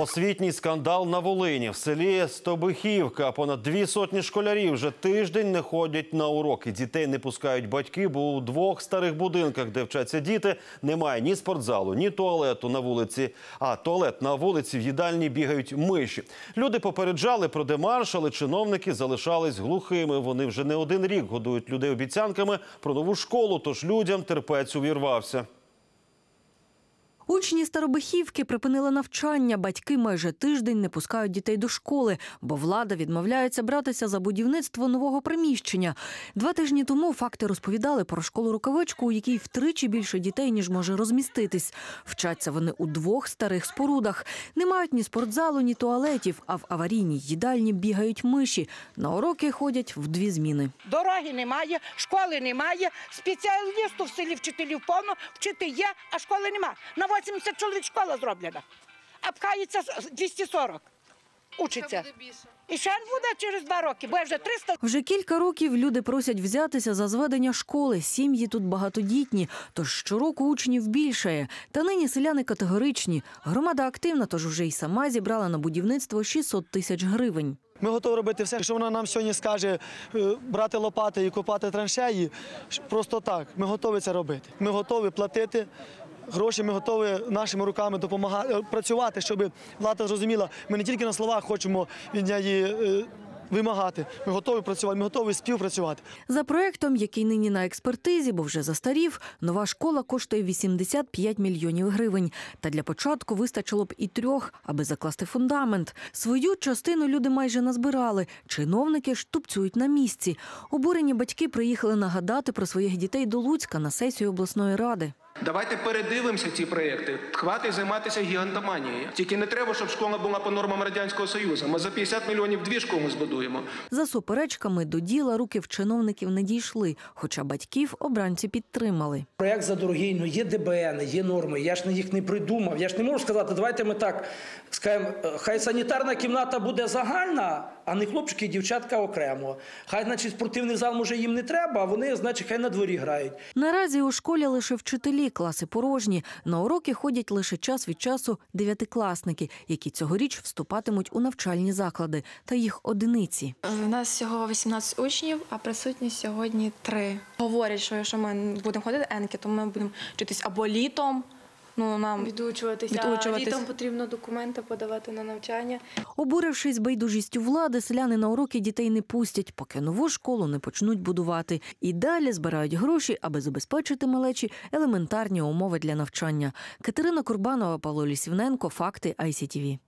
Освітній скандал на Волині в селі Стобихівка. Понад дві сотні школярів вже тиждень не ходять на уроки. Дітей не пускають батьки, бо у двох старих будинках, де вчаться діти, немає ні спортзалу, ні туалету на вулиці. А туалет на вулиці в їдальні бігають миші. Люди попереджали про демарш, але чиновники залишались глухими. Вони вже не один рік годують людей обіцянками про нову школу. Тож людям терпець увірвався. Учні Старобихівки припинили навчання. Батьки майже тиждень не пускають дітей до школи, бо влада відмовляється братися за будівництво нового приміщення. Два тижні тому факти розповідали про школу рукавичку, у якій втричі більше дітей ніж може розміститись. Вчаться вони у двох старих спорудах. Не мають ні спортзалу, ні туалетів. А в аварійній їдальні бігають миші. На уроки ходять в дві зміни. Дороги немає, школи немає. Спеціалісту в селі вчителів повно вчити є, а школи немає. 180 чоловік школа зроблена, а пхається 240. Учиться і ще буде через два роки, бо вже 300. Вже кілька років люди просять взятися за зведення школи. Сім'ї тут багатодітні, тож щороку учнів більшає. Та нині селяни категоричні. Громада активна, тож вже й сама зібрала на будівництво 600 тисяч гривень. Ми готові робити все, що вона нам сьогодні скаже е, брати лопати і копати траншеї. Просто так ми готові це робити. Ми готові платити гроші ми готові нашими руками допомагати е, працювати, щоб влада зрозуміла, ми не тільки на словах хочемо від неї. Е, вимагати, ми готові працювати, ми готові співпрацювати. За проектом, який нині на експертизі, бо вже застарів, нова школа коштує 85 мільйонів гривень. Та для початку вистачило б і трьох, аби закласти фундамент. Свою частину люди майже назбирали. Чиновники ж тупцюють на місці. Обурені батьки приїхали нагадати про своїх дітей до Луцька на сесію обласної ради. Давайте передивимося ці проекти. Хватить займатися гігантоманією. Тільки не треба, щоб школа була по нормам радянського союзу. Ми за 50 мільйонів дві школи збудуємо. За суперечками до діла руки в чиновників не дійшли, хоча батьків обранці підтримали. Проект за дорогий, ну є ДБН, є норми. Я ж не їх не придумав. Я ж не можу сказати. Давайте ми так скажемо, «Е, хай санітарна кімната буде загальна а не хлопчики і дівчатка окремо. Хай, значить, спортивний зал може їм не треба, а вони, значить, хай на дворі грають. Наразі у школі лише вчителі, класи порожні. На уроки ходять лише час від часу дев'ятикласники, які цьогоріч вступатимуть у навчальні заклади та їх одиниці. У нас всього 18 учнів, а присутні сьогодні три. Говорять, що якщо ми будемо ходити енки, то ми будемо вчитись або літом ну нам відучуватися. відучуватися. А потрібно документи подавати на навчання. Обурившись байдужістю влади, селяни на уроки дітей не пустять, поки нову школу не почнуть будувати. І далі збирають гроші, аби забезпечити малечі елементарні умови для навчання. Катерина Курбанова, Павло Лісівненко, факти ICTV.